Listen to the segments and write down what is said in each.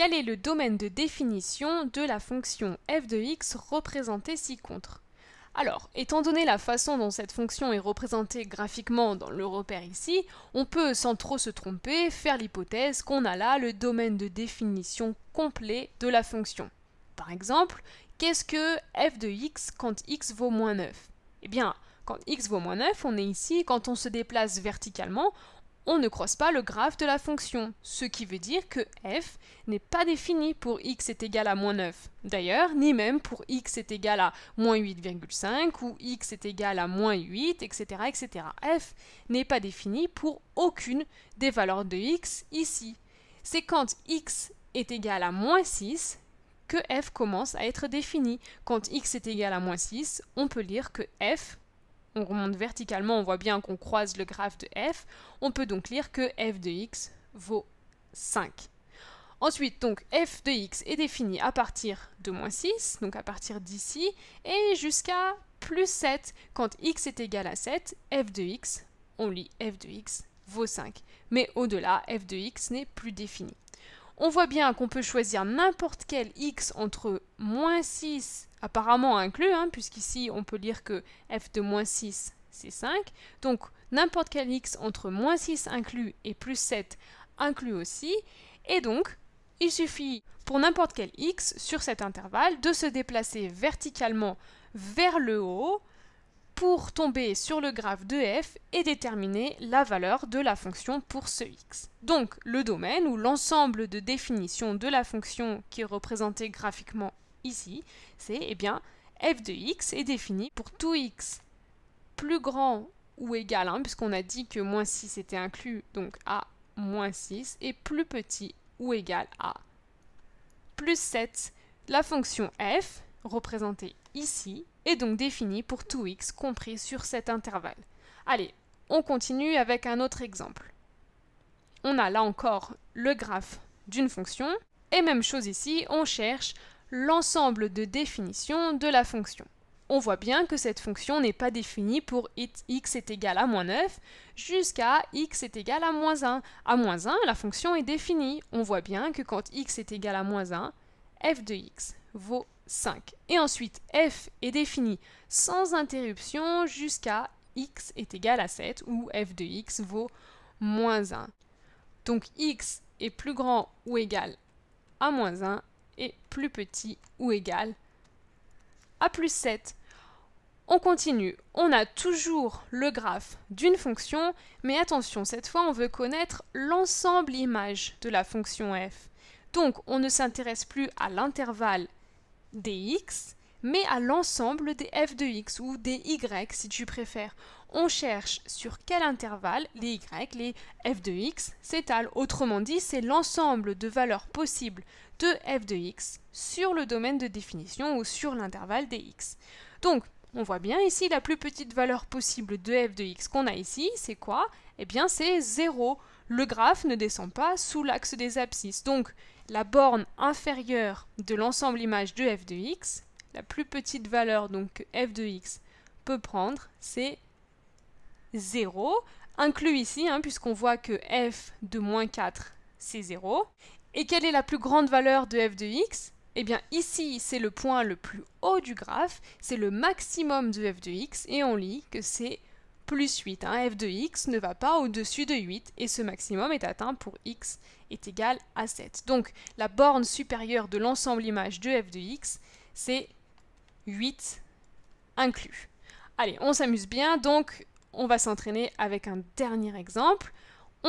Quel est le domaine de définition de la fonction f de x représentée ci-contre alors, étant donné la façon dont cette fonction est représentée graphiquement dans le repère ici, on peut, sans trop se tromper, faire l'hypothèse qu'on a là le domaine de définition complet de la fonction. Par exemple, qu'est-ce que f de x quand x vaut moins 9 Eh bien, quand x vaut moins 9, on est ici, quand on se déplace verticalement, on ne croise pas le graphe de la fonction, ce qui veut dire que f n'est pas défini pour x est égal à moins 9. D'ailleurs, ni même pour x est égal à moins 8,5 ou x est égal à moins 8, etc. etc. f n'est pas défini pour aucune des valeurs de x ici. C'est quand x est égal à moins 6 que f commence à être défini. Quand x est égal à moins 6, on peut lire que f on remonte verticalement, on voit bien qu'on croise le graphe de f. On peut donc lire que f de x vaut 5. Ensuite, donc f de x est défini à partir de moins 6, donc à partir d'ici, et jusqu'à plus 7. Quand x est égal à 7, f de x, on lit f de x vaut 5. Mais au-delà, f de x n'est plus défini. On voit bien qu'on peut choisir n'importe quel x entre moins 6 apparemment inclus, hein, puisqu'ici on peut lire que f de moins 6 c'est 5. Donc n'importe quel x entre moins 6 inclus et plus 7 inclus aussi. Et donc il suffit pour n'importe quel x sur cet intervalle de se déplacer verticalement vers le haut pour tomber sur le graphe de f et déterminer la valeur de la fonction pour ce x. Donc le domaine ou l'ensemble de définition de la fonction qui est représentée graphiquement ici, c'est eh bien f de x est défini pour tout x plus grand ou égal, 1, hein, puisqu'on a dit que moins 6 était inclus, donc à moins 6, et plus petit ou égal à plus 7. La fonction f, représentée ici, est donc définie pour tout x compris sur cet intervalle. Allez, on continue avec un autre exemple. On a là encore le graphe d'une fonction, et même chose ici, on cherche l'ensemble de définition de la fonction. On voit bien que cette fonction n'est pas définie pour x est égal à moins 9 jusqu'à x est égal à moins 1. À moins 1, la fonction est définie. On voit bien que quand x est égal à moins 1, f de x vaut 5. Et ensuite, f est défini sans interruption jusqu'à x est égal à 7, où f de x vaut moins 1. Donc x est plus grand ou égal à moins 1 est plus petit ou égal à plus 7. On continue, on a toujours le graphe d'une fonction, mais attention, cette fois on veut connaître l'ensemble image de la fonction f. Donc on ne s'intéresse plus à l'intervalle x, mais à l'ensemble des f de x ou des y si tu préfères. On cherche sur quel intervalle les y, les f de x s'étalent. Autrement dit, c'est l'ensemble de valeurs possibles de f de x sur le domaine de définition ou sur l'intervalle des x. Donc, on voit bien ici la plus petite valeur possible de f de x qu'on a ici, c'est quoi Eh bien c'est 0. Le graphe ne descend pas sous l'axe des abscisses. Donc la borne inférieure de l'ensemble image de f de x, la plus petite valeur donc que f de x peut prendre, c'est 0, inclus ici, hein, puisqu'on voit que f de moins 4, c'est 0. Et quelle est la plus grande valeur de f de x Eh bien ici, c'est le point le plus haut du graphe, c'est le maximum de f de x, et on lit que c'est plus 8. Hein. f de x ne va pas au-dessus de 8, et ce maximum est atteint pour x est égal à 7. Donc la borne supérieure de l'ensemble image de f de x, c'est 8 inclus. Allez, on s'amuse bien, donc on va s'entraîner avec un dernier exemple.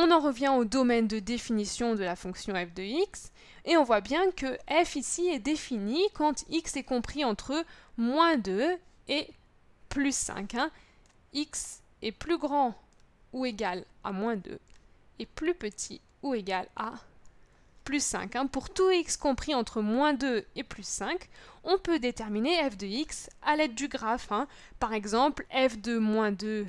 On en revient au domaine de définition de la fonction f de x, et on voit bien que f ici est défini quand x est compris entre moins 2 et plus 5. Hein. x est plus grand ou égal à moins 2 et plus petit ou égal à plus 5. Hein. Pour tout x compris entre moins 2 et plus 5, on peut déterminer f de x à l'aide du graphe. Hein. Par exemple, f de moins 2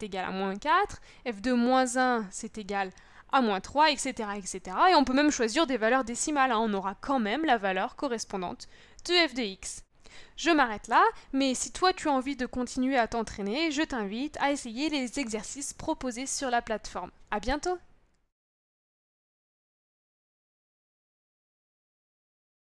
c'est égal à moins 4, f de moins 1 c'est égal à moins 3, etc., etc. Et on peut même choisir des valeurs décimales, hein. on aura quand même la valeur correspondante de f de x. Je m'arrête là, mais si toi tu as envie de continuer à t'entraîner, je t'invite à essayer les exercices proposés sur la plateforme. A bientôt